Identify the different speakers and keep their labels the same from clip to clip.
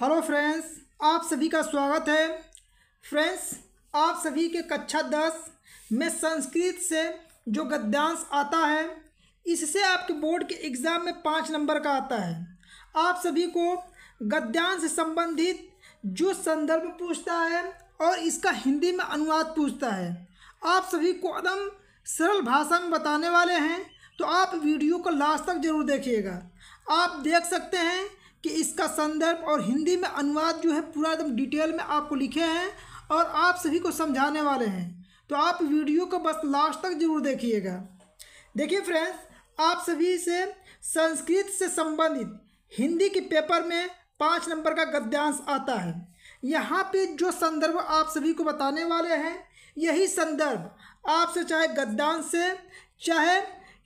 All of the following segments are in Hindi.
Speaker 1: हेलो फ्रेंड्स आप सभी का स्वागत है फ्रेंड्स आप सभी के कक्षा दस में संस्कृत से जो गद्यांश आता है इससे आपके बोर्ड के एग्ज़ाम में पाँच नंबर का आता है आप सभी को गद्यांश संबंधित जो संदर्भ पूछता है और इसका हिंदी में अनुवाद पूछता है आप सभी को एकदम सरल भाषा में बताने वाले हैं तो आप वीडियो को लास्ट तक जरूर देखिएगा आप देख सकते हैं कि इसका संदर्भ और हिंदी में अनुवाद जो है पूरा एकदम डिटेल में आपको लिखे हैं और आप सभी को समझाने वाले हैं तो आप वीडियो को बस लास्ट तक जरूर देखिएगा देखिए फ्रेंड्स आप सभी से संस्कृत से संबंधित हिंदी के पेपर में पाँच नंबर का गद्यांश आता है यहाँ पे जो संदर्भ आप सभी को बताने वाले हैं यही संदर्भ आपसे चाहे गद्यांश से चाहे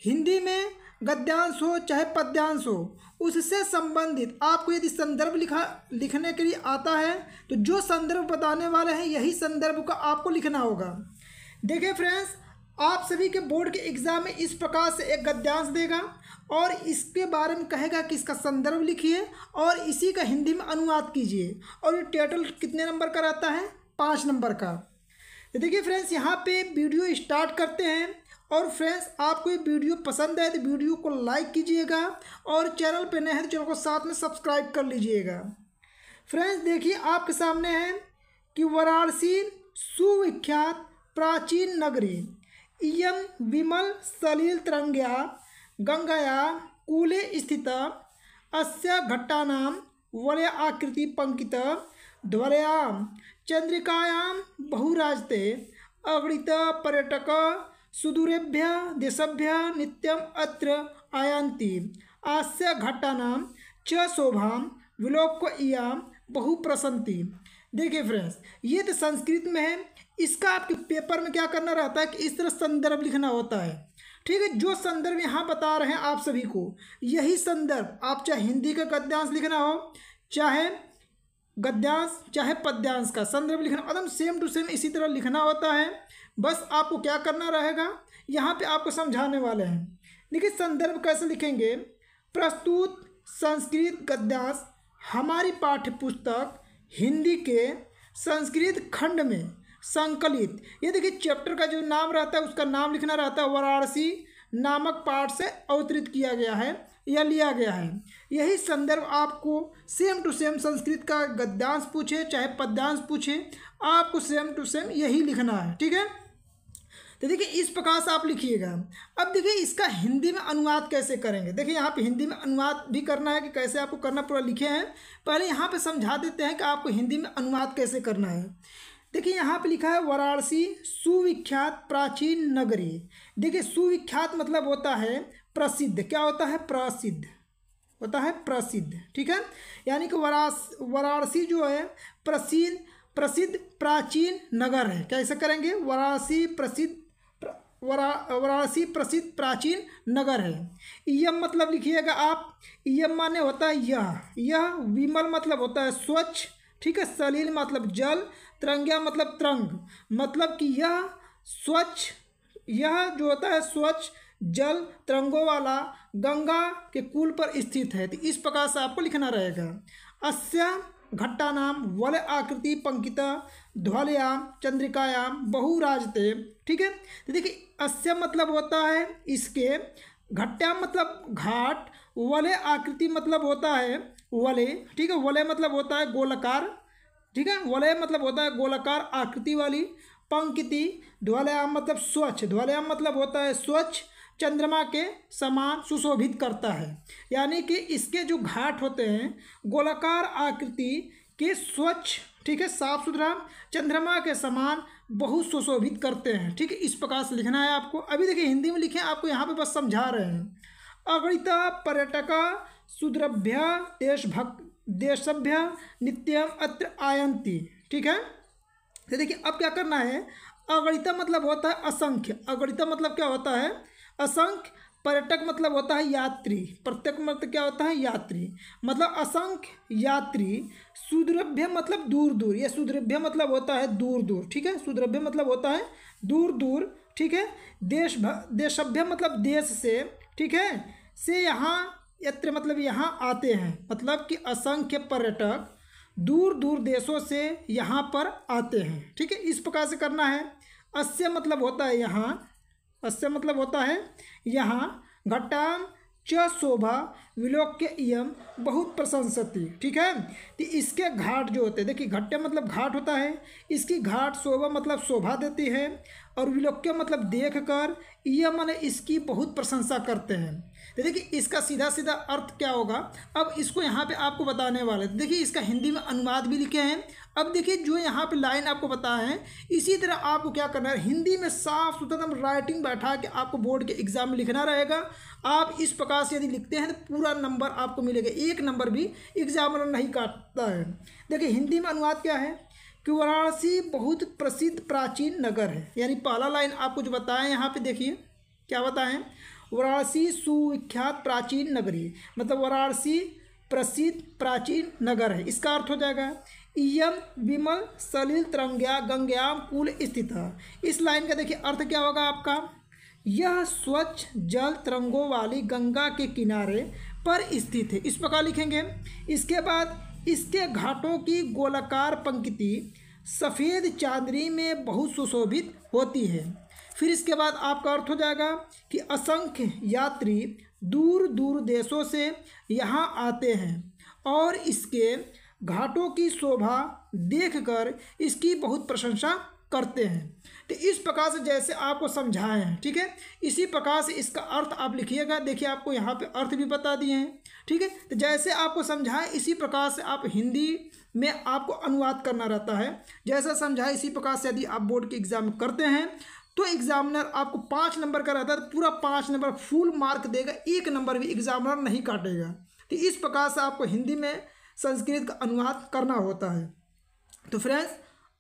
Speaker 1: हिंदी में गद्यांश हो चाहे पद्यांश हो उससे संबंधित आपको यदि संदर्भ लिखा लिखने के लिए आता है तो जो संदर्भ बताने वाले हैं यही संदर्भ का आपको लिखना होगा देखिए फ्रेंड्स आप सभी के बोर्ड के एग्जाम में इस प्रकार से एक गद्यांश देगा और इसके बारे में कहेगा कि इसका संदर्भ लिखिए और इसी का हिंदी में अनुवाद कीजिए और ये टेटल कितने नंबर का रहता है पाँच नंबर का तो देखिए फ्रेंड्स यहाँ पे वीडियो स्टार्ट करते हैं और फ्रेंड्स आपको ये वीडियो पसंद है तो वीडियो को लाइक कीजिएगा और चैनल पर नए हैं तो चैनल को साथ में सब्सक्राइब कर लीजिएगा फ्रेंड्स देखिए आपके सामने है कि वाराणसी सुविख्यात प्राचीन नगरी इम विमल सलील तरंग्या गंगाया कूले स्थित अस्य नाम वलय आकृति पंकित ध्वरयाम चंद्रिकायाम बहुराजते अगणित पर्यटक सुदूरेभ्य देशभ्य नित्यम अत्र आयान्ति आस्य घटनाम च शोभाम विलोक इयाम बहु प्रसन्ति देखिए फ्रेंड्स ये तो संस्कृत में है इसका आपके पेपर में क्या करना रहता है कि इस तरह संदर्भ लिखना होता है ठीक है जो संदर्भ यहाँ बता रहे हैं आप सभी को यही संदर्भ आप चाहे हिंदी का गद्यांश लिखना हो चाहे गद्यांश चाहे पद्यांश का संदर्भ लिखना एकदम सेम टू सेम इसी तरह लिखना होता है बस आपको क्या करना रहेगा यहाँ पे आपको समझाने वाले हैं देखिए संदर्भ कैसे लिखेंगे प्रस्तुत संस्कृत गद्यांश हमारी पाठ्य पुस्तक हिंदी के संस्कृत खंड में संकलित ये देखिए चैप्टर का जो नाम रहता है उसका नाम लिखना रहता है वाराणसी नामक पाठ से अवतरित किया गया है या लिया गया है यही संदर्भ आपको सेम टू सेम संस्कृत का गद्यांश पूछे चाहे पद्यांश पूछे आपको सेम टू सेम यही लिखना है ठीक है तो देखिए इस प्रकार से आप लिखिएगा अब देखिए इसका हिंदी में अनुवाद कैसे करेंगे देखिए यहाँ पे हिंदी में अनुवाद भी करना है कि कैसे आपको करना पूरा लिखे हैं पहले यहाँ पे समझा देते हैं कि आपको हिंदी में अनुवाद कैसे करना है देखिए यहाँ पे लिखा है वाराणसी सुविख्यात प्राचीन नगरी देखिए सुविख्यात मतलब होता है प्रसिद्ध क्या होता है प्रसिद्ध होता है प्रसिद्ध ठीक है यानी कि वरास वाराणसी जो है प्रसिद्ध प्रसिद्ध प्राचीन नगर है कैसे करेंगे वाराणसी प्रसिद्ध वाराणसी प्रसिद्ध प्राचीन नगर है यम मतलब लिखिएगा आप यम माने होता है यह यह विमल मतलब होता है स्वच्छ ठीक है सलील मतलब जल तरंग्या मतलब तरंग मतलब कि यह स्वच्छ यह जो होता है स्वच्छ जल तरंगों वाला गंगा के कुल पर स्थित है तो इस प्रकार से आपको लिखना रहेगा अस्य घट्टा नाम वल आकृति पंकित ध्वलयाम चंद्रिकायाम बहुराजते ठीक है तो देखिए अस्य मतलब होता है इसके घट्टा मतलब घाट वल आकृति मतलब होता है वलय ठीक है वलय मतलब होता है गोलाकार ठीक है वलय मतलब होता है गोलाकार आकृति वाली पंक्ति ध्वलयाम मतलब स्वच्छ ध्वलयाम मतलब होता है स्वच्छ चंद्रमा के समान सुशोभित करता है यानी कि इसके जो घाट होते हैं गोलाकार आकृति के स्वच्छ ठीक है साफ सुथरा चंद्रमा के समान बहुत सुशोभित करते हैं ठीक है इस प्रकार से लिखना है आपको अभी देखिए हिंदी में लिखें आपको यहाँ पे बस समझा रहे हैं अगणिता पर्यटक शूद्रभ्य देशभक्त देशभ्य नित्यम अत्र आयंती ठीक है तो देखिए अब क्या करना है अगणित मतलब होता है असंख्य अगणित मतलब क्या होता है असंख्य पर्यटक मतलब होता है यात्री प्रत्येक मतलब क्या होता है यात्री मतलब असंख्य यात्री सुद्रभ्य मतलब दूर दूर यह सुद्रभ्य मतलब होता है दूर दूर ठीक है सुद्रभ्य मतलब होता है दूर दूर ठीक है देश देशभ्य मतलब देश से ठीक है से यहाँ यत्र मतलब यहाँ आते हैं मतलब कि असंख्य पर्यटक दूर दूर देशों से यहाँ पर आते हैं ठीक है इस प्रकार से करना है अस्य मतलब होता है यहाँ अस्य मतलब होता है यहाँ घटाम च शोभा विलोक्य इम बहुत प्रशंसती ठीक है तो इसके घाट जो होते हैं देखिए घट्टे मतलब घाट होता है इसकी घाट शोभा मतलब शोभा देती है और विलोक्य मतलब देख कर यम मैंने इसकी बहुत प्रशंसा करते हैं तो देखिए इसका सीधा सीधा अर्थ क्या होगा अब इसको यहाँ पे आपको बताने वाले देखिए इसका हिंदी में अनुवाद भी लिखे हैं अब देखिए जो यहाँ पे लाइन आपको बताए हैं इसी तरह आपको क्या करना है हिंदी में साफ सुथरा राइटिंग बैठा के आपको बोर्ड के एग्जाम में लिखना रहेगा आप इस प्रकार पास यदि लिखते हैं तो पूरा नंबर आपको मिलेगा एक नंबर भी एग्जामिनर नहीं काटता है देखिए हिंदी में अनुवाद क्या है कि वाराणसी बहुत प्रसिद्ध प्राचीन नगर है यानी पहला लाइन आपको जो बताएं यहाँ पे देखिए क्या बताएं वाराणसी सुविख्यात प्राचीन नगरी मतलब वाराणसी प्रसिद्ध प्राचीन नगर है इसका अर्थ हो जाएगा इम विमल सलिल तरंग्या गंग्याम कुल स्थित इस लाइन का देखिए अर्थ क्या होगा आपका यह स्वच्छ जल तरंगों वाली गंगा के किनारे पर स्थित है इस प्रकार लिखेंगे इसके बाद इसके घाटों की गोलाकार पंक्ति सफ़ेद चांदनी में बहुत सुशोभित होती है फिर इसके बाद आपका अर्थ हो जाएगा कि असंख्य यात्री दूर दूर देशों से यहाँ आते हैं और इसके घाटों की शोभा देखकर इसकी बहुत प्रशंसा करते हैं तो इस प्रकार से जैसे आपको समझाए हैं ठीक है इसी प्रकार से इसका अर्थ आप लिखिएगा देखिए आपको यहाँ पे अर्थ भी बता दिए हैं ठीक है तो जैसे आपको समझाएं इसी प्रकार से आप हिंदी में आपको अनुवाद करना रहता है जैसा समझाए इसी प्रकार से यदि आप बोर्ड के एग्ज़ाम करते हैं तो एग्जामिनर आपको पाँच नंबर का रहता है तो पूरा पाँच नंबर फुल मार्क देगा एक नंबर भी एग्जामिनर नहीं काटेगा तो इस प्रकार से आपको हिंदी में संस्कृत का अनुवाद करना होता है तो फ्रेंड्स